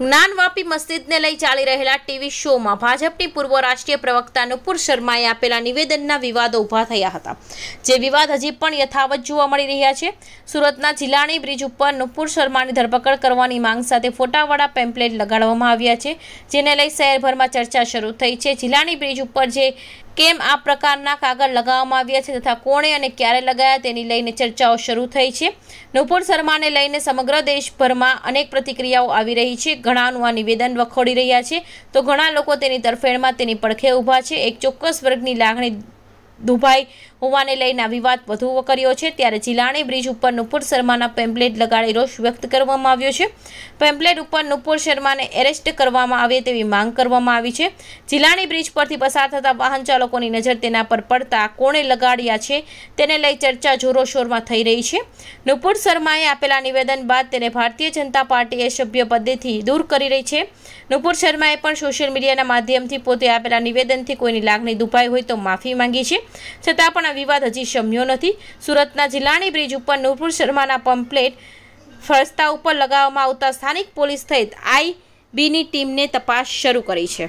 જ્ઞાનવાપી મસ્જિદને લઈ ચાલી રહેલા ટીવી શોમાં ભાજપની પૂર્વ રાષ્ટ્રીય પ્રવક્તા નુપુર શર્માએ આપેલા નિવેદનના વિવાદો ઊભા થયા હતા જે વિવાદ હજી પણ યથાવત જોવા મળી રહ્યા છે સુરતના જિલ્લાણી બ્રિજ ઉપર નુપુર શર્માની ધરપકડ કરવાની માંગ સાથે ફોટાવાળા પેમ્પલેટ લગાડવામાં આવ્યા છે જેને લઈ શહેરભરમાં ચર્ચા શરૂ થઈ છે જિલ્લાણી બ્રિજ ઉપર જે કેમ આ પ્રકારના કાગળ લગાવવામાં આવ્યા છે તથા કોણે અને ક્યારે લગાયા તેની લઈને ચર્ચાઓ શરૂ થઈ છે નુપુર શર્માને લઈને સમગ્ર દેશભરમાં અનેક પ્રતિક્રિયાઓ આવી રહી છે ઘણાનું આ નિવેદન વખોડી રહ્યા છે તો ઘણા લોકો તેની તરફેણમાં તેની પડખે ઊભા છે એક ચોક્કસ વર્ગની લાગણી દુભાઈ હોવાને લઈને વિવાદ વધુ કર્યો છે ત્યારે જિલાણી બ્રિજ ઉપર નુપુર શર્માના પેમ્પલેટ લગાડી રોષ વ્યક્ત કરવામાં આવ્યો છે પેમ્પલેટ ઉપર નુપુર શર્માને એરેસ્ટ કરવામાં આવે તેવી માંગ કરવામાં આવી છે જિલાણી બ્રિજ પરથી પસાર થતા વાહન ચાલકોની નજર તેના પર પડતા કોણે લગાડ્યા છે તેને લઈ ચર્ચા જોરોશોરમાં થઈ રહી છે નુપુર શર્માએ આપેલા નિવેદન બાદ તેને ભારતીય જનતા પાર્ટીએ સભ્ય પદેથી દૂર કરી રહી છે નુપુર શર્માએ પણ સોશિયલ મીડિયાના માધ્યમથી પોતે આપેલા નિવેદનથી કોઈની લાગણી દુભાઈ હોય તો માફી માંગી છે છતાં પણ આ વિવાદ હજી શમ્યો નથી સુરતના જિલ્લાની બ્રિજ ઉપર નૂરપુર શર્માના પમ્પલેટ ફરસ્તા ઉપર લગાવવામાં આવતા સ્થાનિક પોલીસ સહિત આઈબીની ટીમને તપાસ શરૂ કરી છે